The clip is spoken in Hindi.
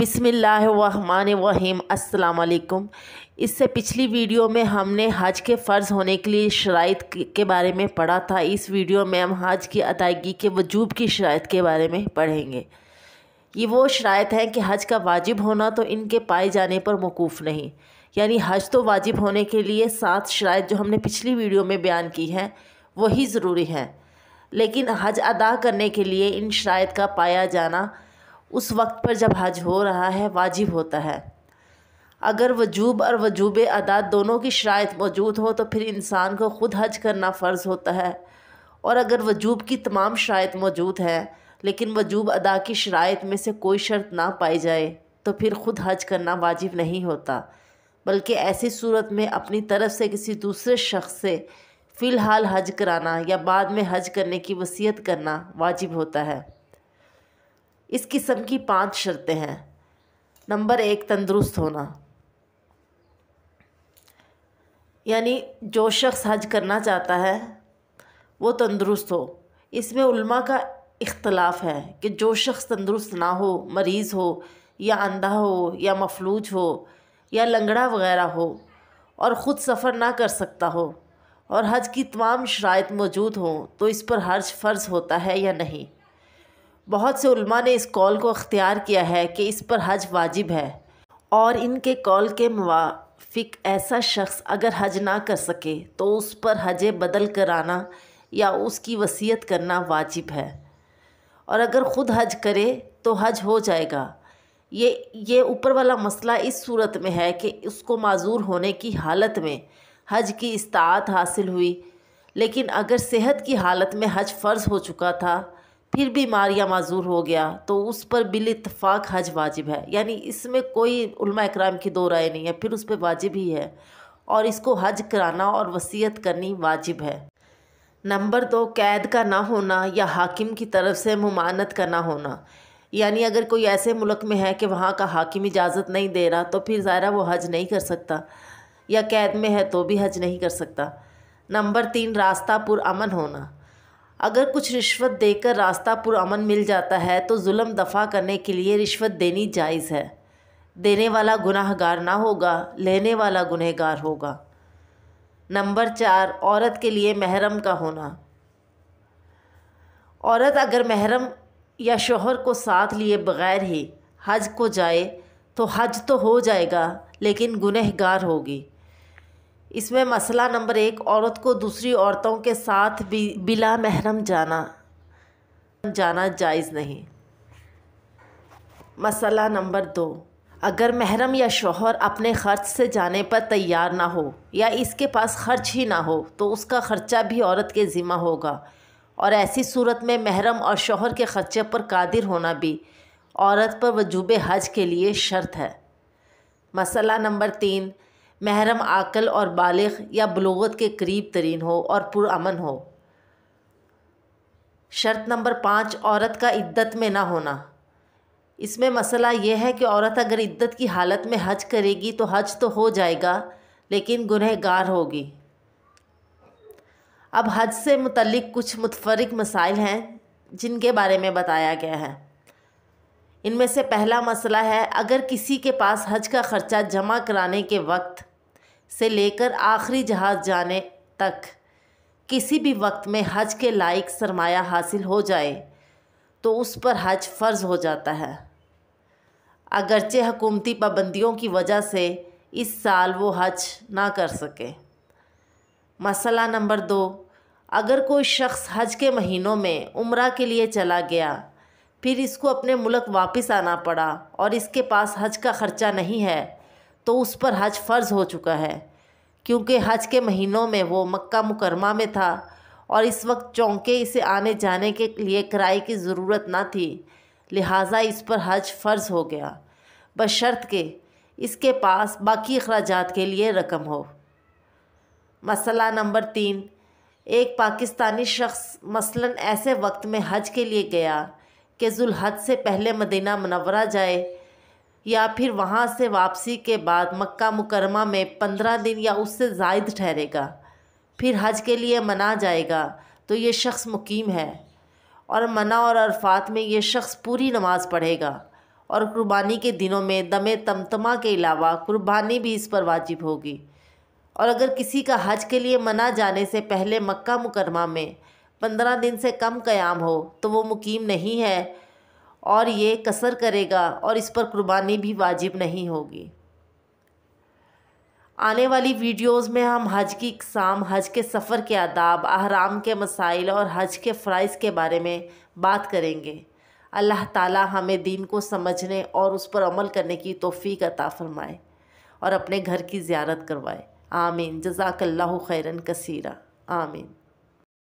बिसमीम् अल्लाम इससे पिछली वीडियो में हमने हज के फ़र्ज़ होने के लिए शराइ के बारे में पढ़ा था इस वीडियो में हम हज की अदायगी के वजूब की शराइ के बारे में पढ़ेंगे ये वो शराइ हैं कि हज का वाजिब होना तो इनके पाए जाने पर मौकूफ़ नहीं यानी हज तो वाजिब होने के लिए सात शराइ जो हमने पिछली वीडियो में बयान की हैं वही ज़रूरी हैं लेकिन हज अदा करने के लिए इन शराइ का पाया जाना उस वक्त पर जब हज हो रहा है वाजिब होता है अगर वजूब और वजूब अदा दोनों की शरात मौजूद हो तो फिर इंसान को ख़ुद हज करना फ़र्ज़ होता है और अगर वजूब की तमाम शरात मौजूद है लेकिन वजूब अदा की शरात में से कोई शर्त ना पाई जाए तो फिर ख़ुद हज करना वाजिब नहीं होता बल्कि ऐसी सूरत में अपनी तरफ से किसी दूसरे शख्स से फ़िलहाल हज कराना या बाद में हज करने की वसीयत करना वाजिब होता है इस किस्म की पांच शर्तें हैं नंबर एक तंदुरुस्त होना यानी जो शख्स हज करना चाहता है वो तंदुरुस्त हो इसमें उल्मा का इख्तलाफ है कि जो शख्स तंदुरुस्त ना हो मरीज़ हो या अंधा हो या मफलूज हो या लंगड़ा वगैरह हो और ख़ुद सफ़र ना कर सकता हो और हज की तमाम शराइ मौजूद हो तो इस पर हर्ज फ़र्ज़ होता है या नहीं बहुत से उल्मा ने इस कॉल को अख्तियार किया है कि इस पर हज वाजिब है और इनके कॉल के मुआफिक ऐसा शख्स अगर हज ना कर सके तो उस पर हज बदल कराना या उसकी वसीयत करना वाजिब है और अगर ख़ुद हज करे तो हज हो जाएगा ये ये ऊपर वाला मसला इस सूरत में है कि उसको माजूर होने की हालत में हज की इस्तात हासिल हुई लेकिन अगर सेहत की हालत में हज फ़र्ज़ हो चुका था फिर मारिया माजूर हो गया तो उस पर बिल इतफ़ाक़ हज वाजिब है यानी इसमें कोई उलमा इकराम की दो राय नहीं है फिर उस पर वाजिब ही है और इसको हज कराना और वसीयत करनी वाजिब है नंबर दो कैद का ना होना या हाकिम की तरफ से ममानत का ना होना यानी अगर कोई ऐसे मुल्क में है कि वहाँ का हाकिम इजाज़त नहीं दे रहा तो फिर ज़ाहरा वो हज नहीं कर सकता या कैद में है तो भी हज नहीं कर सकता नंबर तीन रास्ता पुरान होना अगर कुछ रिश्वत देकर रास्ता पुरान मिल जाता है तो जुल्म दफ़ा करने के लिए रिश्वत देनी जायज़ है देने वाला गुनाहगार ना होगा लेने वाला गुनहगार होगा नंबर चार औरत के लिए महरम का होना औरत अगर महरम या शोहर को साथ लिए बग़ैर ही हज को जाए तो हज तो हो जाएगा लेकिन गुनहगार होगी इसमें मसला नंबर एक औरत को दूसरी औरतों के साथ भी बिला महरम जाना जाना जायज़ नहीं मसला नंबर दो अगर महरम या शोहर अपने खर्च से जाने पर तैयार ना हो या इसके पास खर्च ही ना हो तो उसका ख़र्चा भी औरत के ज़िम्मा होगा और ऐसी सूरत में महरम और शोहर के ख़र्चे पर कादिर होना भी औरत पर वजूब हज के लिए शर्त है मसला नंबर तीन महरम आकल और बालग़ या बलोगत के करीब तरीन हो और पुरान हो शर्त नंबर पाँच औरत का इद्दत में ना होना इसमें मसला यह है कि औरत अगर इद्दत की हालत में हज करेगी तो हज तो हो जाएगा लेकिन गुनहगार होगी अब हज से मुतलिक कुछ मुतफरक मसाइल हैं जिनके बारे में बताया गया है इनमें से पहला मसला है अगर किसी के पास हज का ख़र्चा जमा कराने के वक्त से लेकर आखिरी जहाज़ जाने तक किसी भी वक्त में हज के लायक सरमाया हासिल हो जाए तो उस पर हज फ़र्ज़ हो जाता है अगरचे हकूमती पाबंदियों की वजह से इस साल वो हज ना कर सके मसला नंबर दो अगर कोई शख्स हज के महीनों में उम्र के लिए चला गया फिर इसको अपने मुल्क वापस आना पड़ा और इसके पास हज का ख़र्चा नहीं है तो उस पर हज फ़र्ज़ हो चुका है क्योंकि हज के महीनों में वो मक्का मुकरमा में था और इस वक्त चौंके इसे आने जाने के लिए किराए की ज़रूरत ना थी लिहाजा इस पर हज फ़र्ज़ हो गया बशर्त के इसके पास बाकी अखराज के लिए रकम हो मसला नंबर तीन एक पाकिस्तानी शख्स मसलन ऐसे वक्त में हज के लिए गया कि जुल्हज से पहले मदीना मनवरा जाए या फिर वहाँ से वापसी के बाद मक्का मुकरमा में पंद्रह दिन या उससे जायद ठहरेगा फिर हज के लिए मना जाएगा तो ये शख्स मुकीम है और मना और अरफात में ये शख्स पूरी नमाज़ पढ़ेगा और कुर्बानी के दिनों में दम तमतमा के अलावा कुर्बानी भी इस पर वाजिब होगी और अगर किसी का हज के लिए मना जाने से पहले मक्का मुकरमा में पंद्रह दिन से कम क़याम हो तो वो मुकीम नहीं है और ये कसर करेगा और इस पर कुर्बानी भी वाजिब नहीं होगी आने वाली वीडियोस में हम हज की इकसाम हज के सफ़र के आदाब अहराम के मसाइल और हज के फ़राइज के बारे में बात करेंगे अल्लाह ताला हमें दीन को समझने और उस पर अमल करने की तोफ़ी अता फ़रमाए और अपने घर की ज्यारत करवाए आमीन जजाकल्ला खैरन कसीरा आमीन